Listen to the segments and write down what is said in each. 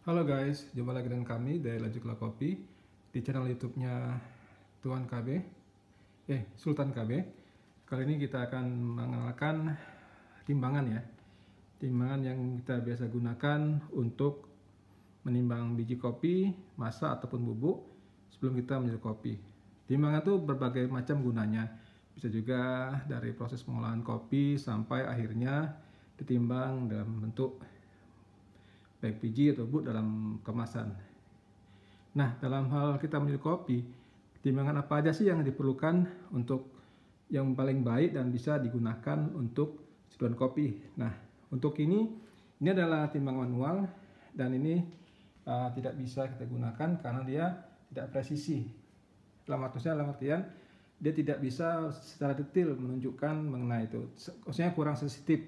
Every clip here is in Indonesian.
Halo guys, jumpa lagi dengan kami dari Lanjutlah Kopi di channel YouTube-nya Tuan KB, eh Sultan KB. Kali ini kita akan mengenalkan timbangan ya, timbangan yang kita biasa gunakan untuk menimbang biji kopi, masa ataupun bubuk sebelum kita menyeduh kopi. Timbangan itu berbagai macam gunanya, bisa juga dari proses pengolahan kopi sampai akhirnya ditimbang dalam bentuk baik atau bubuk dalam kemasan. Nah, dalam hal kita menyeduh kopi, timbangan apa aja sih yang diperlukan untuk yang paling baik dan bisa digunakan untuk seduhan kopi. Nah, untuk ini ini adalah timbangan manual dan ini uh, tidak bisa kita gunakan karena dia tidak presisi. Dalam artinya dalam artian dia tidak bisa secara detail menunjukkan mengenai itu. Maksudnya kurang sensitif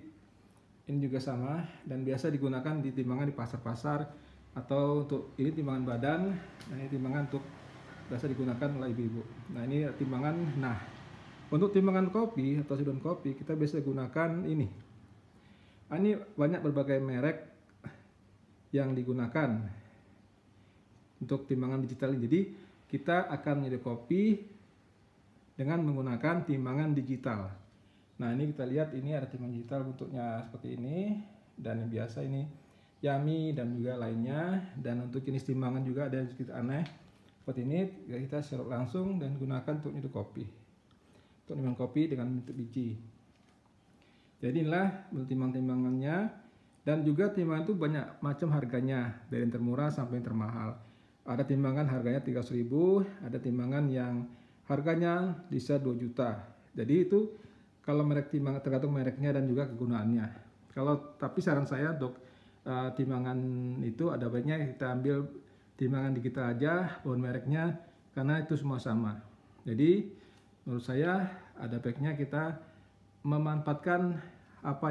ini juga sama dan biasa digunakan di timbangan di pasar-pasar atau untuk ini timbangan badan nah ini timbangan untuk biasa digunakan oleh ibu-ibu nah ini timbangan nah untuk timbangan kopi atau sidon kopi kita biasa gunakan ini ah, ini banyak berbagai merek yang digunakan untuk timbangan digital jadi kita akan menyeduh kopi dengan menggunakan timbangan digital Nah ini kita lihat ini ada timun digital bentuknya seperti ini dan yang biasa ini yami dan juga lainnya dan untuk jenis timbangan juga ada yang sedikit aneh seperti ini ya, kita serok langsung dan gunakan untuk itu kopi untuk timbang kopi dengan bentuk biji jadi inilah timbang-timbangannya dan juga timbangan itu banyak macam harganya dari yang termurah sampai yang termahal ada timbangan harganya 300.000 ada timbangan yang harganya bisa 2 juta jadi itu kalau merek timbang tergantung mereknya dan juga kegunaannya kalau tapi saran saya untuk uh, eh, timbangan itu ada baiknya kita ambil timbangan digital aja bukan mereknya karena itu semua sama jadi menurut saya ada baiknya kita memanfaatkan apa